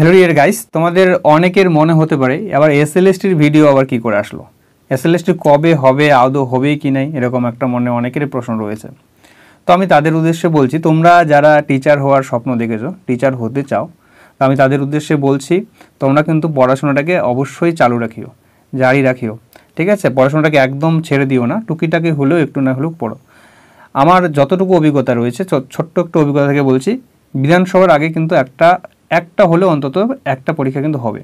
hello dear guys তোমাদের অনেকের মনে হতে পারে আবার এস এল ভিডিও আবার কি করে আসলো এস এল কবে হবে আদৌ হবে কি নাই এরকম একটা মনে অনেকের প্রশ্ন রয়েছে তো আমি তাদের উদ্দেশ্যে বলছি তোমরা যারা টিচার হওয়ার স্বপ্ন দেখেছো টিচার হতে চাও তো আমি তাদের উদ্দেশ্যে বলছি তোমরা কিন্তু পড়াশোনাটাকে অবশ্যই চালু রাখিও জারি রাখিও ঠিক আছে পড়াশোনাটাকে একদম ছেড়ে দিও না টুকিটাকি হলেও একটু না হলেও পড়ো আমার যতটুকু অভিজ্ঞতা রয়েছে ছোট্ট একটু অভিজ্ঞতা থেকে বলছি বিধানসভার আগে কিন্তু একটা একটা হলে অন্তত একটা পরীক্ষা কিন্তু হবে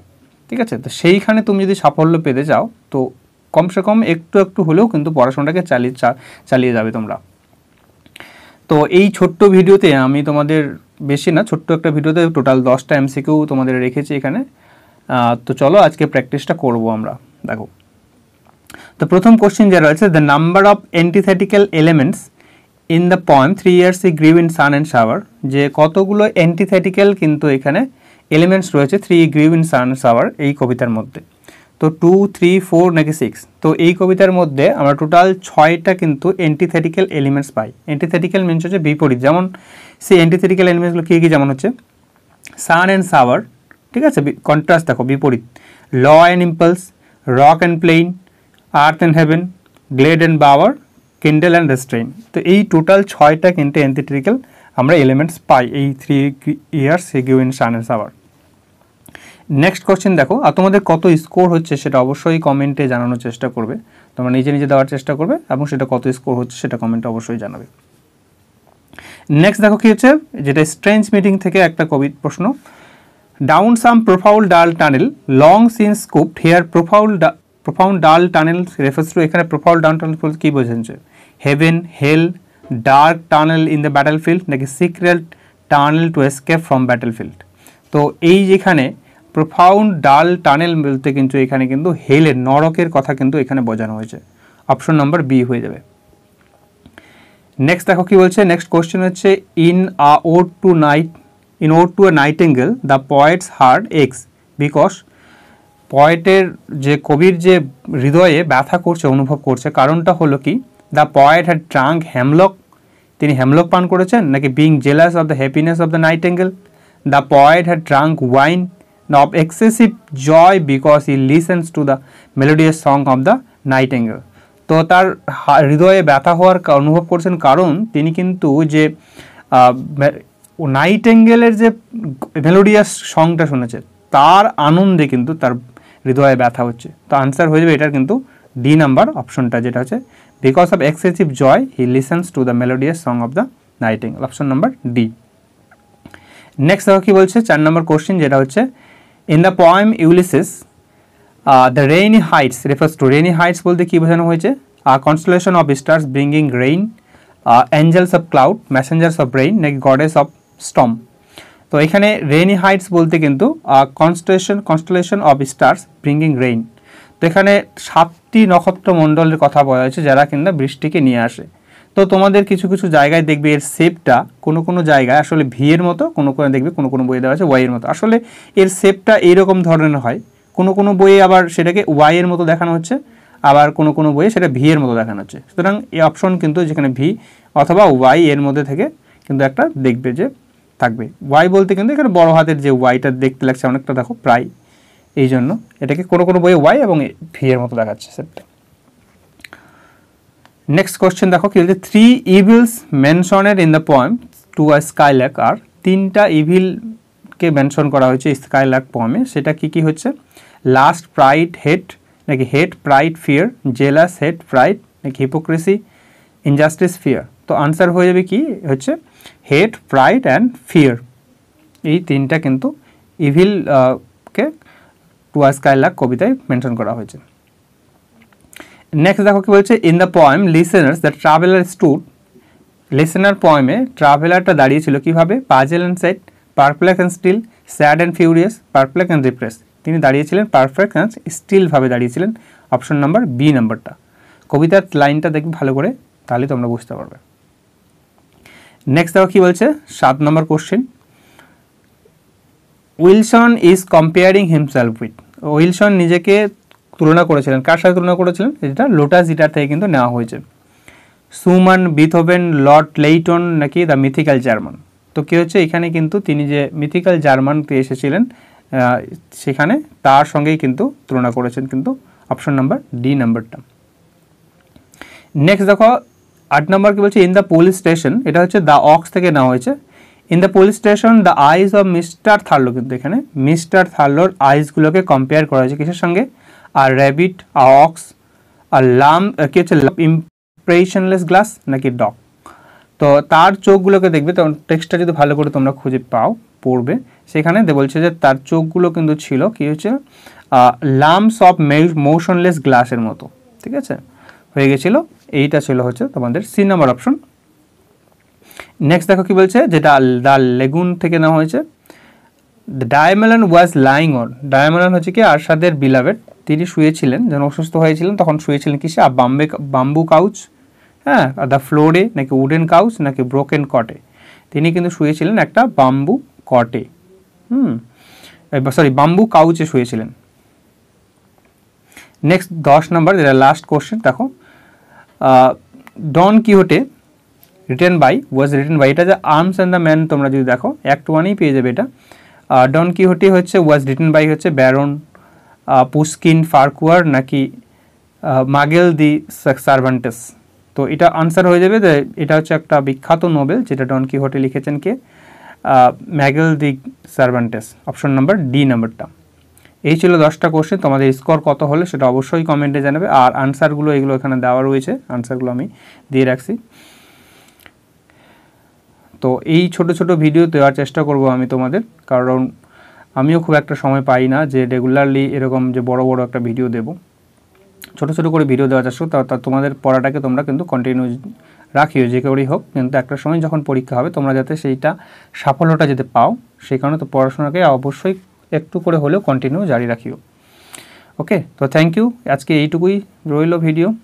ঠিক আছে তো সেইখানে তুমি যদি সাফল্য পেতে চাও তো কমসে কম একটু একটু হলেও কিন্তু পড়াশোনাটাকে চালিয়ে চালিয়ে যাবে তোমরা তো এই ছোট্ট ভিডিওতে আমি তোমাদের বেশি না ছোট্ট একটা ভিডিওতে টোটাল দশটা এমসিকেও তোমাদের রেখেছি এখানে তো চলো আজকে প্র্যাকটিসটা করব আমরা দেখো তো প্রথম কোশ্চেন যা রয়েছে the number of antithetical elements in the poem three years she grew in sun and shower যে কতগুলো অ্যান্টিথেটিক্যাল কিন্তু এখানে এলিমেন্টস রয়েছে three she grew in sun shower এই কবিতার মধ্যে তো টু থ্রি ফোর নাকি সিক্স তো এই কবিতার মধ্যে আমরা টোটাল ছয়টা কিন্তু অ্যান্টিথেটিক্যাল এলিমেন্টস পাই অ্যান্টিথেটিক্যাল মিনস হচ্ছে বিপরীত যেমন সেই অ্যান্টিথেটিক্যাল এলিমেন্টসগুলো কী কী যেমন হচ্ছে সান অ্যান্ড সাওয়ার ঠিক আছে কন্ট্রাস্ট দেখো বিপরীত law and impulse rock and plain earth and heaven glade and bower kindle and restrain তো এই টোটাল ছয়টা কিন্তু অ্যান্থিটিক্যাল আমরা এলিমেন্টস পাই এই থ্রি ইয়ার্স এগিও ইন সানেস আওয়ার নেক্সট কোশ্চেন দেখো আর তোমাদের কত স্কোর হচ্ছে সেটা অবশ্যই কমেন্টে জানানোর চেষ্টা করবে তোমরা নিজে নিজে দেওয়ার চেষ্টা করবে এবং সেটা কত স্কোর হচ্ছে সেটা কমেন্টে অবশ্যই জানাবে নেক্সট দেখো কী হচ্ছে যেটা স্ট্রেঞ্জ মিটিং থেকে একটা কবি প্রশ্ন down some profound dull tunnel long since scooped here profound profound dull tunnel refers to এখানে প্রোফাউল ডাউন টানেল কী বোঝাচ্ছে heaven hell dark tunnel in the battlefield নাকি secret tunnel to escape from battlefield তো এই যেখানে profound ডাল tunnel বলতে কিন্তু এখানে কিন্তু হেলের নরকের কথা কিন্তু এখানে বোঝানো হয়েছে অপশন নম্বর বি হয়ে যাবে নেক্সট দেখো কি বলছে নেক্সট কোশ্চেন হচ্ছে in a ode to night in ode to a nightingale the poet's heart aches because পয়েটের যে কবির যে হৃদয়ে ব্যথা করছে অনুভব করছে কারণটা হলো কি the poet had drunk hemlock তিনি হ্যামলক পান করেছেন নাকি being jealous of the happiness of the nightingale the poet had drunk wine of excessive joy because he listens to the melodious song of the nightingale তো তার হৃদয়ে ব্যথা হওয়ার অনুভব করছেন কারণ তিনি কিন্তু যে নাইট অ্যাঙ্গেলের যে মেলোডিয়াস সংটা শুনেছে তার আনন্দে কিন্তু তার হৃদয়ে ব্যথা হচ্ছে তো আনসার হয়ে যাবে এটার কিন্তু ডি নাম্বার অপশনটা যেটা হচ্ছে Because of excessive joy, he listens to the melodious song of the nightingale option number D next দেখো কি বলছে চার নম্বর কোশ্চেন যেটা হচ্ছে in the poem Ulysses the rainy heights refers to rainy heights বলতে কী বোঝানো হয়েছে constellation of stars bringing rain angels of cloud messengers of rain নাকি গডেস অফ স্টম তো এখানে রেইনি হাইটস বলতে কিন্তু constellation constellation of stars bringing rain এখানে সাতটি নক্ষত্র মণ্ডলের কথা বলা হয়েছে যারা কিনা বৃষ্টিকে নিয়ে আসে তো তোমাদের কিছু কিছু জায়গায় দেখবে এর শেপটা কোনো কোনো জায়গায় আসলে ভি এর মতো কোনো কোনো দেখবে কোনো কোনো বইয়ে দেওয়া আছে ওয়াই এর মতো আসলে এর শেপটা এইরকম ধরনের হয় কোনো কোনো বইয়ে আবার সেটাকে ওয়াই এর মতো দেখানো হচ্ছে আবার কোনো কোনো বইয়ে সেটা ভি এর মতো দেখানো হচ্ছে সুতরাং এই অপশন কিন্তু যেখানে ভি অথবা ওয়াই এর মধ্যে থেকে কিন্তু একটা দেখবে যে থাকবে ওয়াই বলতে কিন্তু এখানে বড় হাতের যে ওয়াইটা দেখতে লাগছে অনেকটা দেখো প্রায় এই জন্য এটাকে কোনো কোনো বইয়ে ওয়াই এবং ভি এর মতো দেখাচ্ছে সেটা নেক্সট কোশ্চেন দেখো কি বলছে থ্রি ইভিলস মেনশনের in the poem to a skylark আর তিনটা ইভিলকে মেনশন করা হয়েছে স্কাইল্যাক পয়েমে সেটা কি কি হচ্ছে লাস্ট প্রাইড হেড নাকি hate pride fear jealous hate pride নাকি হিপোক্রেসি ইনজাস্টিস ফিয়ার তো আনসার হয়ে যাবে কি হচ্ছে হেড প্রাইড অ্যান্ড ফিয়ার এই তিনটা কিন্তু ইভিলকে টুয়া স্কাইলাক কবিতায় মেনশন করা হয়েছে নেক্সট দেখো কি বলছে in the poem listeners the traveller stood listener পয়েমে ট্রাভেলারটা দাঁড়িয়েছিল কীভাবে puzzled and set perplexed and still sad and furious perplexed and repressed তিনি দাঁড়িয়েছিলেন পারফেক্ট অ্যান্ড স্টিলভাবে দাঁড়িয়েছিলেন অপশন নাম্বার বি নাম্বারটা কবিতার লাইনটা দেখবে ভালো করে তাহলে তোমরা বুঝতে পারবে নেক্সট দেখো কী বলছে সাত নম্বর question Wilson is comparing himself with Wilson নিজেকে তুলনা করেছিলেন কার সাথে তুলনা করেছিলেন এটা লোটাস ইটার থেকে কিন্তু নেওয়া হয়েছে সুমান বিথোভেন লর্ড লেইটন নাকি দ্য মিথিক্যাল জার্মান তো কী হচ্ছে এখানে কিন্তু তিনি যে মিথিক্যাল জার্মানতে এসেছিলেন সেখানে তার সঙ্গেই কিন্তু তুলনা করেছেন কিন্তু অপশন নাম্বার ডি নাম্বারটা নেক্সট দেখো আট নম্বর কি বলছে ইন দ্য পুলিশ স্টেশন এটা হচ্ছে দ্য অক্স থেকে নেওয়া হয়েছে in the police station the eyes of Mr Thurlow কিন্তু এখানে মিস্টার থার্লোর আইসগুলোকে কম্পেয়ার করা হয়েছে কিসের সঙ্গে আর র্যাবিট আর অক্স আর লাম কী হচ্ছে ইমপ্রেশনলেস গ্লাস নাকি ডগ তো তার চোখগুলোকে দেখবে তখন টেক্সটটা যদি ভালো করে তোমরা খুঁজে পাও পড়বে সেখানে দে বলছে যে তার চোখগুলো কিন্তু ছিল কী হচ্ছে লামস অফ মোশনলেস গ্লাসের মতো ঠিক আছে হয়ে গেছিলো এইটা ছিল হচ্ছে তোমাদের সি নাম্বার অপশন নেক্সট দেখো কি বলছে যেটা দ্য লেগুন থেকে নেওয়া হয়েছে ডায়মেলন ওয়াজ লাইং অন ডায়মেলন হচ্ছে কি আরশাদের বিলাবেট তিনি শুয়েছিলেন যেন অসুস্থ হয়েছিলেন তখন শুয়েছিলেন কিসে আর বাম্বে বাম্বু কাউচ হ্যাঁ আর দ্য ফ্লোরে নাকি উডেন কাউচ নাকি ব্রোকেন কটে তিনি কিন্তু শুয়েছিলেন একটা বাম্বু কটে হুম সরি বাম্বু কাউচে শুয়েছিলেন নেক্সট দশ নম্বর যেটা লাস্ট কোশ্চেন দেখো Don Quixote written by was written by এটা যে আর্মস অ্যান্ড দ্য ম্যান তোমরা যদি দেখো অ্যাক্ট ওয়ানেই পেয়ে যাবে এটা ডন কিহোটি হচ্ছে ওয়াজ রিটেন বাই হচ্ছে ব্যারন পুস্কিন ফার্কুয়ার নাকি মাগেল দি সার্ভান্টেস তো এটা আনসার হয়ে যাবে এটা হচ্ছে একটা বিখ্যাত নোবেল যেটা ডন হোটে লিখেছেন কে Miguel de Cervantes option number D নাম্বারটা এই ছিল দশটা কোশ্চেন তোমাদের স্কোর কত হলে সেটা অবশ্যই কমেন্টে জানাবে আর আনসারগুলো এগুলো এখানে দেওয়া রয়েছে আনসারগুলো আমি দিয়ে রাখছি তো এই ছোট ছোট ভিডিও দেওয়ার চেষ্টা করব আমি তোমাদের কারণ আমিও খুব একটা সময় পাই না যে রেগুলারলি এরকম যে বড় বড় একটা ভিডিও দেব ছোট ছোট করে ভিডিও দেওয়ার চেষ্টা তা তোমাদের পড়াটাকে তোমরা কিন্তু কন্টিনিউ রাখিও যে কেউই হোক কিন্তু একটা সময় যখন পরীক্ষা হবে তোমরা যাতে সেইটা সাফল্যটা যাতে পাও সেই কারণে তো পড়াশোনাকে অবশ্যই একটু করে হলেও কন্টিনিউ জারি রাখিও ওকে তো থ্যাংক ইউ আজকে এইটুকুই রইল ভিডিও